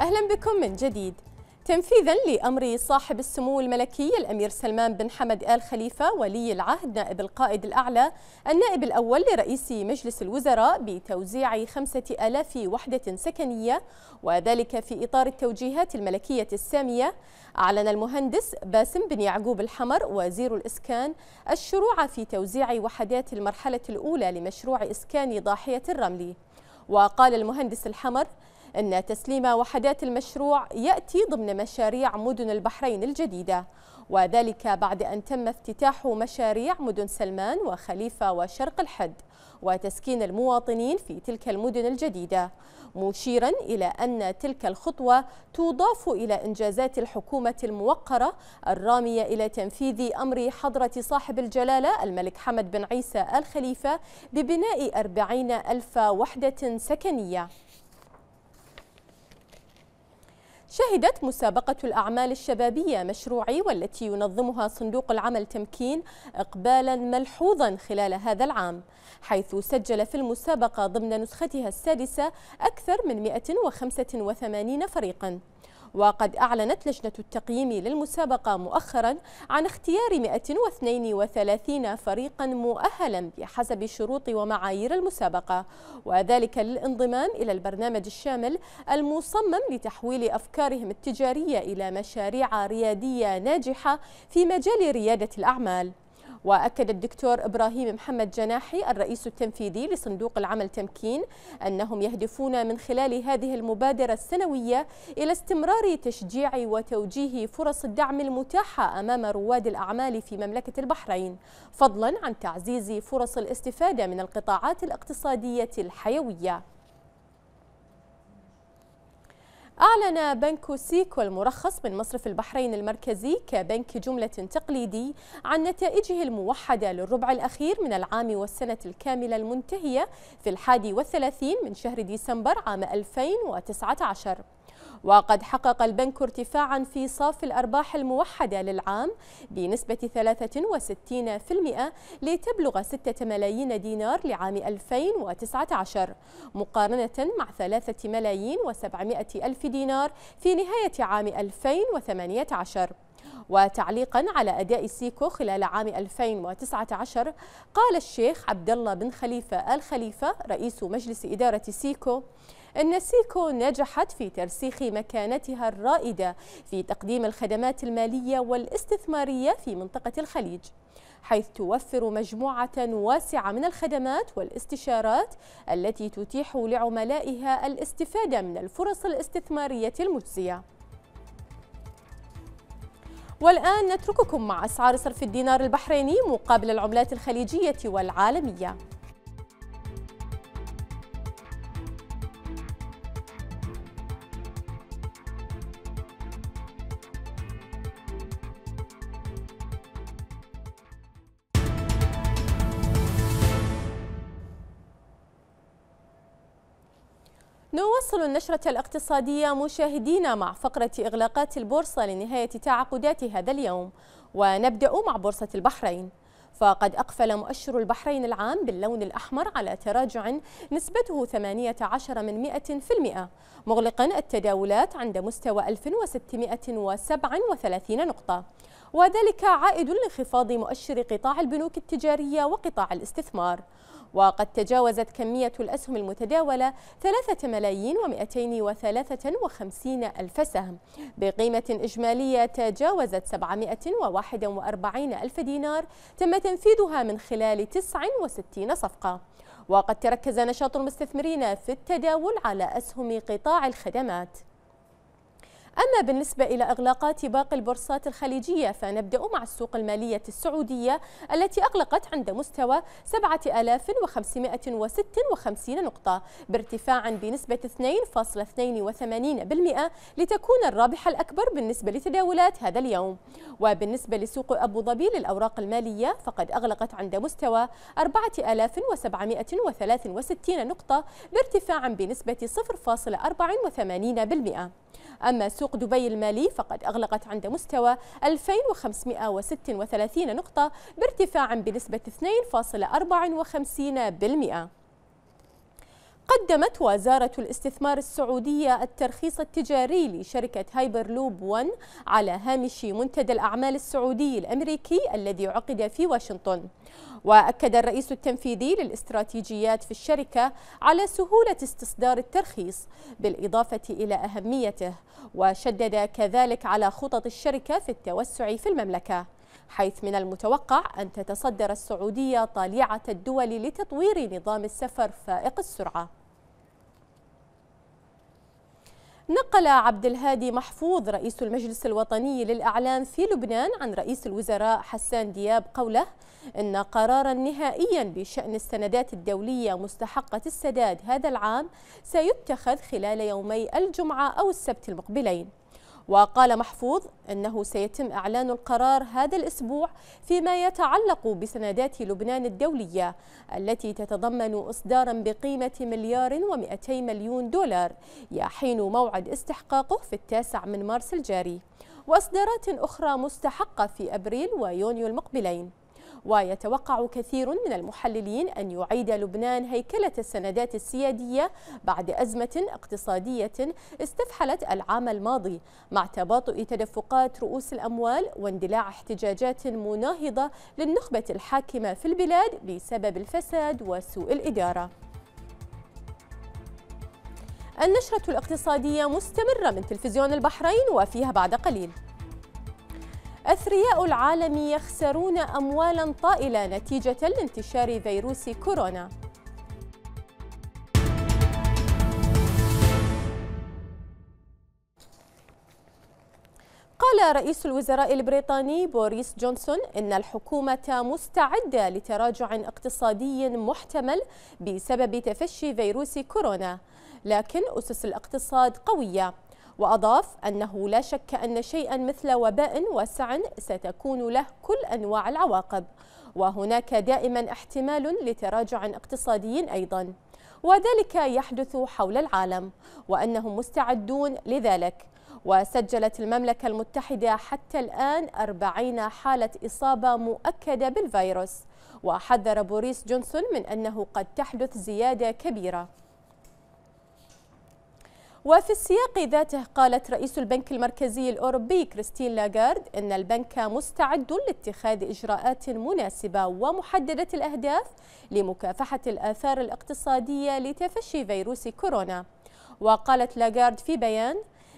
أهلا بكم من جديد تنفيذا لأمر صاحب السمو الملكي الأمير سلمان بن حمد آل خليفة ولي العهد نائب القائد الأعلى النائب الأول لرئيس مجلس الوزراء بتوزيع خمسة ألاف وحدة سكنية وذلك في إطار التوجيهات الملكية السامية أعلن المهندس باسم بن يعقوب الحمر وزير الإسكان الشروع في توزيع وحدات المرحلة الأولى لمشروع إسكان ضاحية الرملي وقال المهندس الحمر أن تسليم وحدات المشروع يأتي ضمن مشاريع مدن البحرين الجديدة وذلك بعد أن تم افتتاح مشاريع مدن سلمان وخليفة وشرق الحد وتسكين المواطنين في تلك المدن الجديدة مشيرا إلى أن تلك الخطوة تضاف إلى إنجازات الحكومة الموقرة الرامية إلى تنفيذ أمر حضرة صاحب الجلالة الملك حمد بن عيسى الخليفة ببناء أربعين ألف وحدة سكنية شهدت مسابقة الأعمال الشبابية مشروعي والتي ينظمها صندوق العمل تمكين إقبالا ملحوظا خلال هذا العام حيث سجل في المسابقة ضمن نسختها السادسة أكثر من 185 فريقا وقد أعلنت لجنة التقييم للمسابقة مؤخرا عن اختيار 132 فريقا مؤهلا بحسب شروط ومعايير المسابقة وذلك للانضمام إلى البرنامج الشامل المصمم لتحويل أفكارهم التجارية إلى مشاريع ريادية ناجحة في مجال ريادة الأعمال وأكد الدكتور إبراهيم محمد جناحي الرئيس التنفيذي لصندوق العمل تمكين أنهم يهدفون من خلال هذه المبادرة السنوية إلى استمرار تشجيع وتوجيه فرص الدعم المتاحة أمام رواد الأعمال في مملكة البحرين فضلا عن تعزيز فرص الاستفادة من القطاعات الاقتصادية الحيوية أعلن بنك سيكو المرخص من مصرف البحرين المركزي كبنك جملة تقليدي عن نتائجه الموحدة للربع الأخير من العام والسنة الكاملة المنتهية في الحادي والثلاثين من شهر ديسمبر عام 2019 وقد حقق البنك ارتفاعا في صافي الأرباح الموحدة للعام بنسبة 63% لتبلغ 6 ملايين دينار لعام 2019 مقارنة مع 3 ملايين و700 ألف دينار في نهاية عام 2018 وتعليقا على أداء سيكو خلال عام 2019 قال الشيخ عبد الله بن خليفة آل خليفة رئيس مجلس إدارة سيكو أن سيكو نجحت في ترسيخ مكانتها الرائدة في تقديم الخدمات المالية والاستثمارية في منطقة الخليج حيث توفر مجموعة واسعة من الخدمات والاستشارات التي تتيح لعملائها الاستفادة من الفرص الاستثمارية المجزية والآن نترككم مع أسعار صرف الدينار البحريني مقابل العملات الخليجية والعالمية نواصل النشرة الاقتصادية مشاهدينا مع فقرة إغلاقات البورصة لنهاية تعاقدات هذا اليوم ونبدأ مع بورصة البحرين فقد أقفل مؤشر البحرين العام باللون الأحمر على تراجع نسبته 18 من 100 في المئة مغلقا التداولات عند مستوى 1637 نقطة وذلك عائد لانخفاض مؤشر قطاع البنوك التجارية وقطاع الاستثمار وقد تجاوزت كمية الأسهم المتداولة 3 ملايين و253 ألف سهم بقيمة إجمالية تجاوزت 741 ألف دينار تم تنفيذها من خلال 69 صفقة وقد تركز نشاط المستثمرين في التداول على أسهم قطاع الخدمات أما بالنسبة إلى إغلاقات باقي البورصات الخليجية فنبدأ مع السوق المالية السعودية التي أغلقت عند مستوى 7556 نقطة بارتفاع بنسبة 2.82% لتكون الرابح الأكبر بالنسبة لتداولات هذا اليوم وبالنسبة لسوق أبو ظبي للأوراق المالية فقد أغلقت عند مستوى 4763 نقطة بارتفاع بنسبة 0.84% أما سوق دبي المالي فقد أغلقت عند مستوى 2536 نقطة بارتفاع بنسبة 2.54% قدمت وزارة الاستثمار السعودية الترخيص التجاري لشركة هايبرلوب 1 على هامش منتدى الأعمال السعودي الأمريكي الذي عقد في واشنطن وأكد الرئيس التنفيذي للاستراتيجيات في الشركة على سهولة استصدار الترخيص بالإضافة إلى أهميته وشدد كذلك على خطط الشركة في التوسع في المملكة حيث من المتوقع أن تتصدر السعودية طليعة الدول لتطوير نظام السفر فائق السرعة نقل عبد الهادي محفوظ رئيس المجلس الوطني للإعلام في لبنان عن رئيس الوزراء حسان دياب قوله إن قرارا نهائيا بشأن السندات الدولية مستحقة السداد هذا العام سيتخذ خلال يومي الجمعة أو السبت المقبلين وقال محفوظ أنه سيتم إعلان القرار هذا الأسبوع فيما يتعلق بسندات لبنان الدولية التي تتضمن إصدارا بقيمة مليار و200 مليون دولار يحين موعد استحقاقه في التاسع من مارس الجاري وإصدارات أخرى مستحقة في أبريل ويونيو المقبلين ويتوقع كثير من المحللين أن يعيد لبنان هيكلة السندات السيادية بعد أزمة اقتصادية استفحلت العام الماضي مع تباطؤ تدفقات رؤوس الأموال واندلاع احتجاجات مناهضة للنخبة الحاكمة في البلاد بسبب الفساد وسوء الإدارة النشرة الاقتصادية مستمرة من تلفزيون البحرين وفيها بعد قليل أثرياء العالم يخسرون أموالا طائلة نتيجة لانتشار فيروس كورونا قال رئيس الوزراء البريطاني بوريس جونسون إن الحكومة مستعدة لتراجع اقتصادي محتمل بسبب تفشي فيروس كورونا لكن أسس الاقتصاد قوية وأضاف أنه لا شك أن شيئا مثل وباء وسع ستكون له كل أنواع العواقب وهناك دائما احتمال لتراجع اقتصادي أيضا وذلك يحدث حول العالم وأنهم مستعدون لذلك وسجلت المملكة المتحدة حتى الآن 40 حالة إصابة مؤكدة بالفيروس وحذر بوريس جونسون من أنه قد تحدث زيادة كبيرة وفي السياق ذاته قالت رئيس البنك المركزي الأوروبي كريستين لاغارد أن البنك مستعد لاتخاذ إجراءات مناسبة ومحددة الأهداف لمكافحة الآثار الاقتصادية لتفشي فيروس كورونا وقالت لاغارد في بيان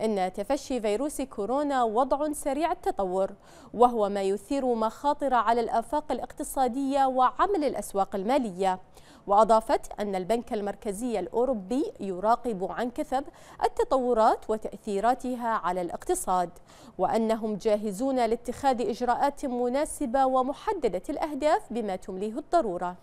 إن تفشي فيروس كورونا وضع سريع التطور وهو ما يثير مخاطر على الآفاق الاقتصادية وعمل الأسواق المالية وأضافت أن البنك المركزي الأوروبي يراقب عن كثب التطورات وتأثيراتها على الاقتصاد وأنهم جاهزون لاتخاذ إجراءات مناسبة ومحددة الأهداف بما تمليه الضرورة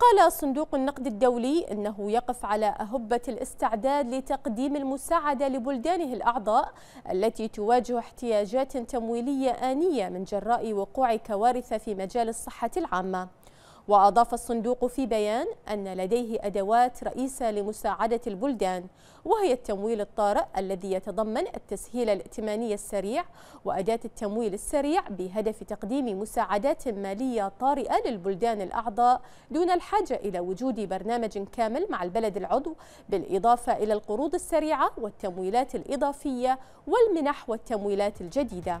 قال صندوق النقد الدولي أنه يقف على أهبة الاستعداد لتقديم المساعدة لبلدانه الأعضاء التي تواجه احتياجات تمويلية آنية من جراء وقوع كوارث في مجال الصحة العامة وأضاف الصندوق في بيان أن لديه أدوات رئيسة لمساعدة البلدان وهي التمويل الطارئ الذي يتضمن التسهيل الائتماني السريع وأداة التمويل السريع بهدف تقديم مساعدات مالية طارئة للبلدان الأعضاء دون الحاجة إلى وجود برنامج كامل مع البلد العضو بالإضافة إلى القروض السريعة والتمويلات الإضافية والمنح والتمويلات الجديدة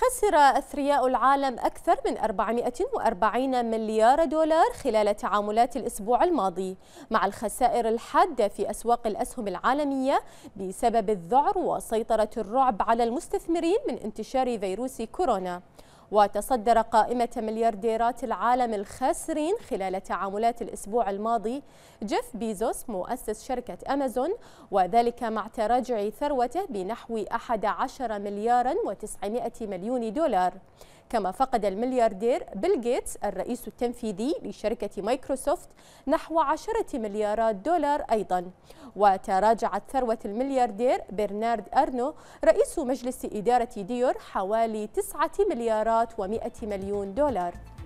خسر أثرياء العالم أكثر من 440 مليار دولار خلال تعاملات الأسبوع الماضي مع الخسائر الحادة في أسواق الأسهم العالمية بسبب الذعر وسيطرة الرعب على المستثمرين من انتشار فيروس كورونا وتصدر قائمة مليارديرات العالم الخاسرين خلال تعاملات الأسبوع الماضي جيف بيزوس مؤسس شركة أمازون وذلك مع تراجع ثروته بنحو 11 مليار و900 مليون دولار كما فقد الملياردير بيل جيتس الرئيس التنفيذي لشركة مايكروسوفت نحو 10 مليارات دولار أيضا وتراجعت ثروة الملياردير برنارد أرنو رئيس مجلس إدارة ديور حوالي 9 مليارات و100 مليون دولار